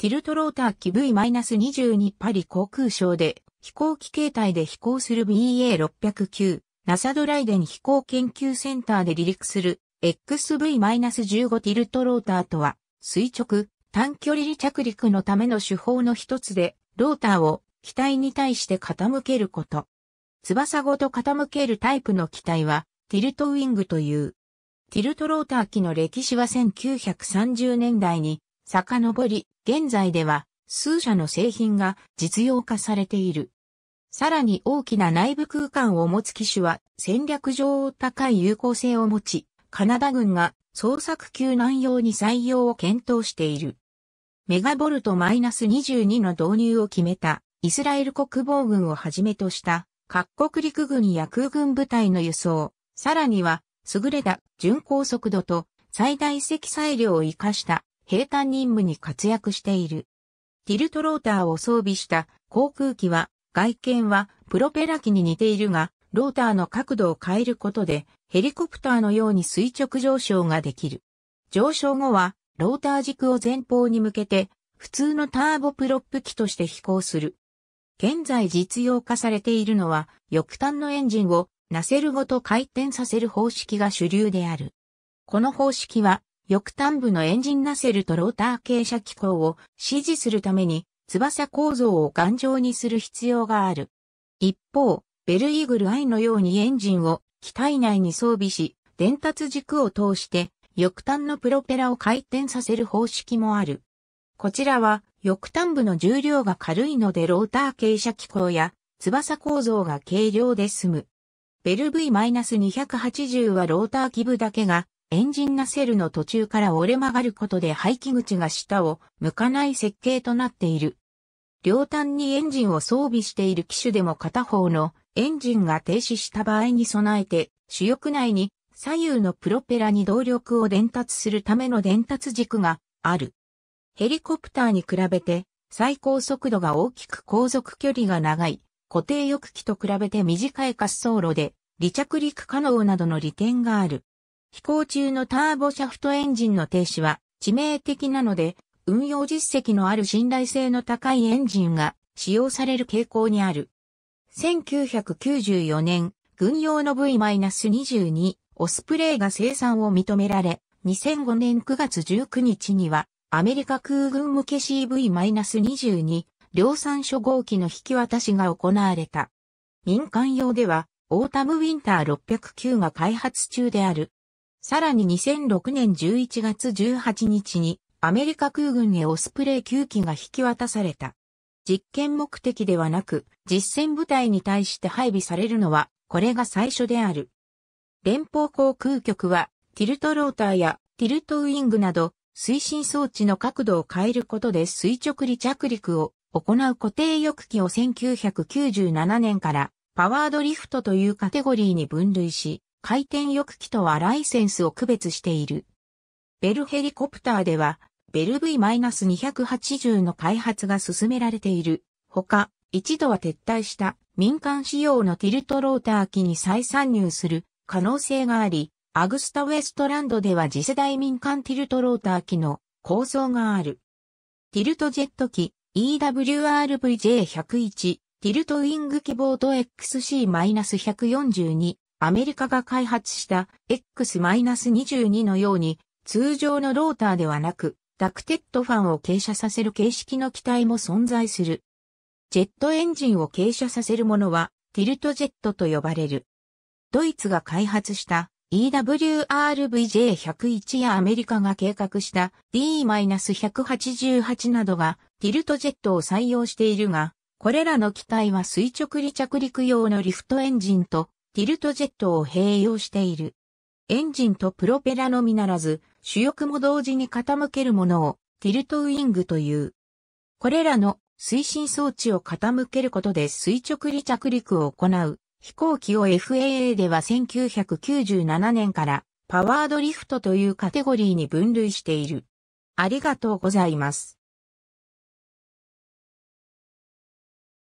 ティルトローター機 V-22 パリ航空省で飛行機形態で飛行する BA609 ナサドライデン飛行研究センターで離陸する XV-15 ティルトローターとは垂直短距離離着陸のための手法の一つでローターを機体に対して傾けること。翼ごと傾けるタイプの機体はティルトウィングという。ティルトローター機の歴史は1930年代に遡り、現在では数社の製品が実用化されている。さらに大きな内部空間を持つ機種は戦略上高い有効性を持ち、カナダ軍が捜索救難用に採用を検討している。メガボルト -22 の導入を決めたイスラエル国防軍をはじめとした各国陸軍や空軍部隊の輸送、さらには優れた巡航速度と最大積載量を活かした兵隊任務に活躍している。ティルトローターを装備した航空機は、外見はプロペラ機に似ているが、ローターの角度を変えることで、ヘリコプターのように垂直上昇ができる。上昇後は、ローター軸を前方に向けて、普通のターボプロップ機として飛行する。現在実用化されているのは、翼端のエンジンをナセルごと回転させる方式が主流である。この方式は、翼端部のエンジンナセルとローター傾斜機構を支持するために翼構造を頑丈にする必要がある。一方、ベルイーグル I のようにエンジンを機体内に装備し、伝達軸を通して翼端のプロペラを回転させる方式もある。こちらは翼端部の重量が軽いのでローター傾斜機構や翼構造が軽量で済む。ベル V-280 はローター基部だけがエンジンナセルの途中から折れ曲がることで排気口が下を向かない設計となっている。両端にエンジンを装備している機種でも片方のエンジンが停止した場合に備えて、主翼内に左右のプロペラに動力を伝達するための伝達軸がある。ヘリコプターに比べて最高速度が大きく航続距離が長い固定翼機と比べて短い滑走路で離着陸可能などの利点がある。飛行中のターボシャフトエンジンの停止は致命的なので、運用実績のある信頼性の高いエンジンが使用される傾向にある。1994年、軍用の V-22 オスプレイが生産を認められ、2005年9月19日には、アメリカ空軍向け CV-22 量産初号機の引き渡しが行われた。民間用では、オータムウィンター609が開発中である。さらに2006年11月18日にアメリカ空軍へオスプレイ9機が引き渡された。実験目的ではなく実戦部隊に対して配備されるのはこれが最初である。連邦航空局はティルトローターやティルトウィングなど推進装置の角度を変えることで垂直離着陸を行う固定翼機を1997年からパワードリフトというカテゴリーに分類し、回転翼機とはライセンスを区別している。ベルヘリコプターでは、ベル V-280 の開発が進められている。ほか、一度は撤退した民間仕様のティルトローター機に再参入する可能性があり、アグスタウェストランドでは次世代民間ティルトローター機の構想がある。ティルトジェット機 EWRVJ101 ティルトウィング機ボート XC-142 アメリカが開発した X-22 のように、通常のローターではなく、ダクテッドファンを傾斜させる形式の機体も存在する。ジェットエンジンを傾斜させるものは、ティルトジェットと呼ばれる。ドイツが開発した EWRVJ101 やアメリカが計画した D-188 などがティルトジェットを採用しているが、これらの機体は垂直離着陸用のリフトエンジンとティルトジェットを併用している。エンジンとプロペラのみならず、主翼も同時に傾けるものをティルトウィングという。これらの推進装置を傾けることで垂直離着陸を行う飛行機を FAA では1997年からパワードリフトというカテゴリーに分類している。ありがとうございます。